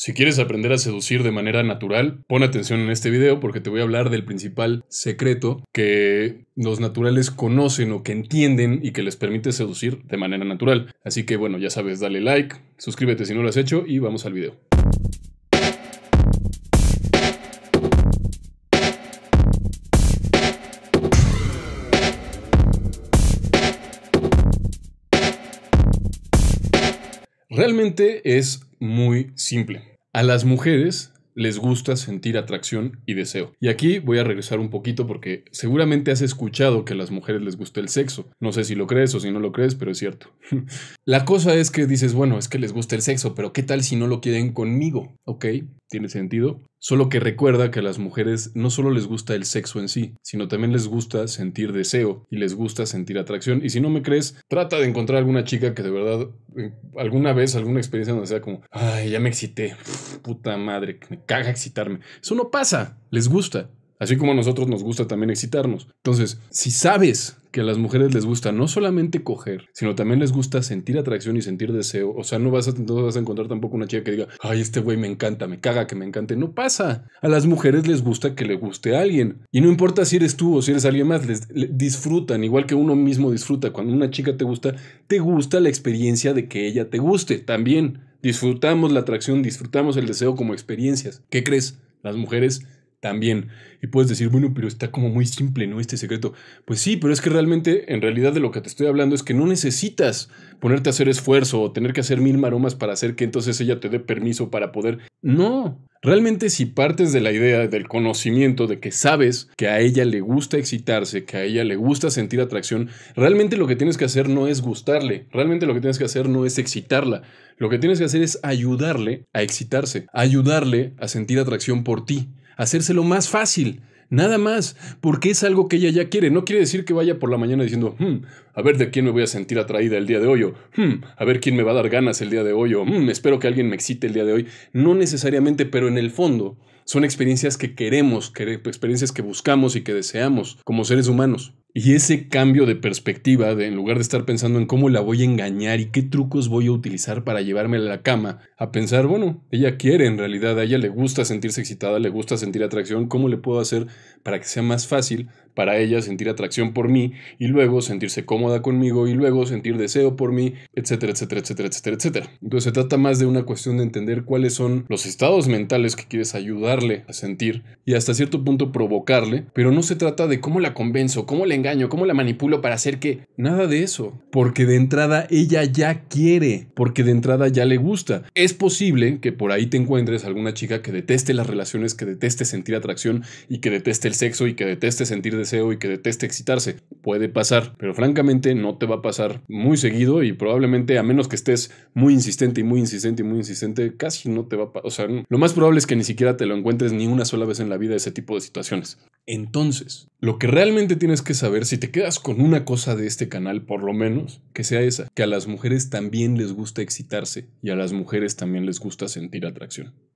Si quieres aprender a seducir de manera natural, pon atención en este video porque te voy a hablar del principal secreto que los naturales conocen o que entienden y que les permite seducir de manera natural. Así que bueno, ya sabes, dale like, suscríbete si no lo has hecho y vamos al video. Realmente es muy simple. A las mujeres les gusta sentir atracción y deseo. Y aquí voy a regresar un poquito porque seguramente has escuchado que a las mujeres les gusta el sexo. No sé si lo crees o si no lo crees, pero es cierto. la cosa es que dices, bueno, es que les gusta el sexo, pero ¿qué tal si no lo quieren conmigo? Ok, tiene sentido. Solo que recuerda que a las mujeres no solo les gusta el sexo en sí, sino también les gusta sentir deseo y les gusta sentir atracción. Y si no me crees, trata de encontrar alguna chica que de verdad eh, alguna vez, alguna experiencia donde sea como, ay, ya me excité, puta madre, me caga excitarme. Eso no pasa, les gusta. Así como a nosotros nos gusta también excitarnos. Entonces, si sabes que a las mujeres les gusta no solamente coger, sino también les gusta sentir atracción y sentir deseo, o sea, no vas a, a encontrar tampoco una chica que diga, ay, este güey me encanta, me caga que me encante. No pasa. A las mujeres les gusta que le guste a alguien. Y no importa si eres tú o si eres alguien más, disfrutan, igual que uno mismo disfruta. Cuando una chica te gusta, te gusta la experiencia de que ella te guste también. Disfrutamos la atracción, disfrutamos el deseo como experiencias. ¿Qué crees? Las mujeres también. Y puedes decir, bueno, pero está como muy simple, ¿no? Este secreto. Pues sí, pero es que realmente, en realidad, de lo que te estoy hablando es que no necesitas ponerte a hacer esfuerzo o tener que hacer mil maromas para hacer que entonces ella te dé permiso para poder. No. Realmente, si partes de la idea, del conocimiento, de que sabes que a ella le gusta excitarse, que a ella le gusta sentir atracción, realmente lo que tienes que hacer no es gustarle, realmente lo que tienes que hacer no es excitarla. Lo que tienes que hacer es ayudarle a excitarse, ayudarle a sentir atracción por ti hacérselo más fácil. Nada más, porque es algo que ella ya quiere. No quiere decir que vaya por la mañana diciendo, hmm, a ver de quién me voy a sentir atraída el día de hoy, hmm, a ver quién me va a dar ganas el día de hoy, o hmm, espero que alguien me excite el día de hoy. No necesariamente, pero en el fondo, son experiencias que queremos, que, experiencias que buscamos y que deseamos como seres humanos. Y ese cambio de perspectiva, en lugar de estar pensando en cómo la voy a engañar y qué trucos voy a utilizar para llevarme a la cama, a pensar, bueno, ella quiere en realidad, a ella le gusta sentirse excitada, le gusta sentir atracción, ¿cómo le puedo hacer para que sea más fácil para ella sentir atracción por mí y luego sentirse cómoda conmigo y luego sentir deseo por mí, etcétera, etcétera, etcétera, etcétera, etcétera? Entonces se trata más de una cuestión de entender cuáles son los estados mentales que quieres ayudar a sentir y hasta cierto punto provocarle, pero no se trata de cómo la convenzo, cómo la engaño, cómo la manipulo para hacer que... Nada de eso, porque de entrada ella ya quiere, porque de entrada ya le gusta. Es posible que por ahí te encuentres alguna chica que deteste las relaciones, que deteste sentir atracción y que deteste el sexo y que deteste sentir deseo y que deteste excitarse. Puede pasar, pero francamente no te va a pasar muy seguido y probablemente a menos que estés muy insistente y muy insistente y muy insistente, casi no te va a pasar. O sea, lo más probable es que ni siquiera te lo encuentres encuentres ni una sola vez en la vida ese tipo de situaciones. Entonces, lo que realmente tienes que saber, si te quedas con una cosa de este canal, por lo menos, que sea esa, que a las mujeres también les gusta excitarse y a las mujeres también les gusta sentir atracción.